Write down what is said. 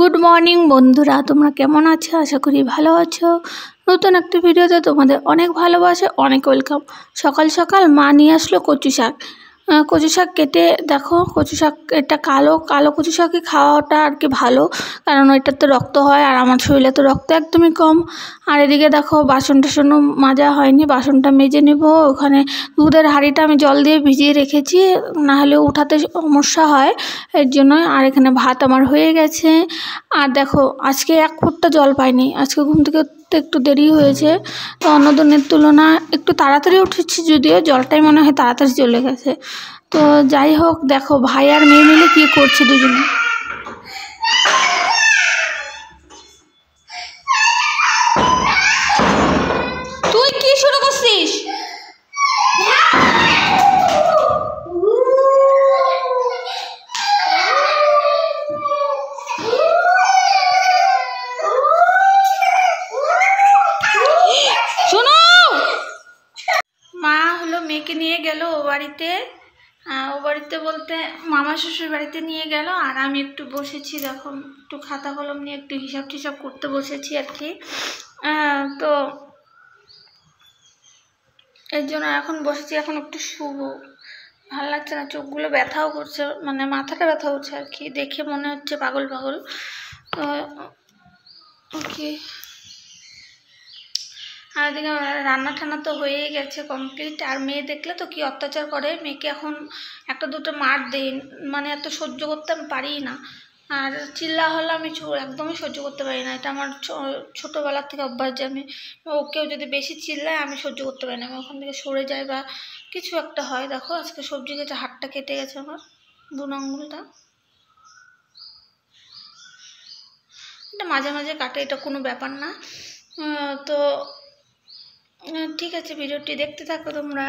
good morning বন্ধুরা তোমরা কেমন আছো আশা করি ভালো আছো নতুন একটা ভিডিওতে তোমাদের অনেক ভালোবাসে অনেক ওয়েলকাম সকাল সকাল মা নিয়ে আসলো কচু শাক কচু শাক কেটে দেখো কচু শাক এটা কালো কালো কচু শাকই খাওয়াটা আর কি ভালো কারণ তো রক্ত হয় আর আমার শরীরে তো রক্ত একদমই কম আর এদিকে দেখো বাসন টাসনও মাজা হয়নি বাসনটা মেজে নেব ওখানে দুধের হাঁড়িটা আমি জল দিয়ে ভিজিয়ে রেখেছি না হলে উঠাতে সমস্যা হয় এর জন্য আর এখানে ভাত আমার হয়ে গেছে আর দেখো আজকে এক ফুটটা জল পাইনি আজকে ঘুম থেকে উঠতে একটু দেরি হয়েছে তো অন্য দিনের তুলনায় একটু তাড়াতাড়ি উঠেছি যদিও জলটাই মনে হয় তাড়াতাড়ি চলে গেছে তো যাই হোক দেখো ভাই আর মেয়ে মিলে কী করছে দুজনে আমাকে নিয়ে গেল ও বাড়িতে ও বাড়িতে বলতে মামা শ্বশুর বাড়িতে নিয়ে গেল আর আমি একটু বসেছি দেখো একটু খাতা কলম নিয়ে একটু হিসাব টিসাব করতে বসেছি আর কি তো এর জন্য এখন বসেছি এখন একটু শুভ ভালো লাগছে না চোখগুলো ব্যথাও করছে মানে মাথাটা ব্যথা হচ্ছে আর কি দেখে মনে হচ্ছে পাগল পাগল তো ওকে আর রান্না ঠান্না তো হয়েই গেছে কমপ্লিট আর মেয়ে দেখলে তো কি অত্যাচার করে মেয়েকে এখন একটা দুটো মার দিই মানে এত সহ্য করতে আমি পারি না আর চিল্লা হলে আমি একদমই সহ্য করতে পারি না এটা আমার ছোটোবেলার থেকে অভ্যাস যে আমি ওকেও যদি বেশি চিল্লায় আমি সহ্য করতে পারি না আমি ওখান থেকে সরে যাই বা কিছু একটা হয় দেখো আজকে সবজি গেছে হাটটা কেটে গেছে আমার বুন আঙুলটা এটা মাঝে মাঝে কাটে এটা কোনো ব্যাপার না তো ঠিক আছে ভিডিওটি দেখতে থাকো তোমরা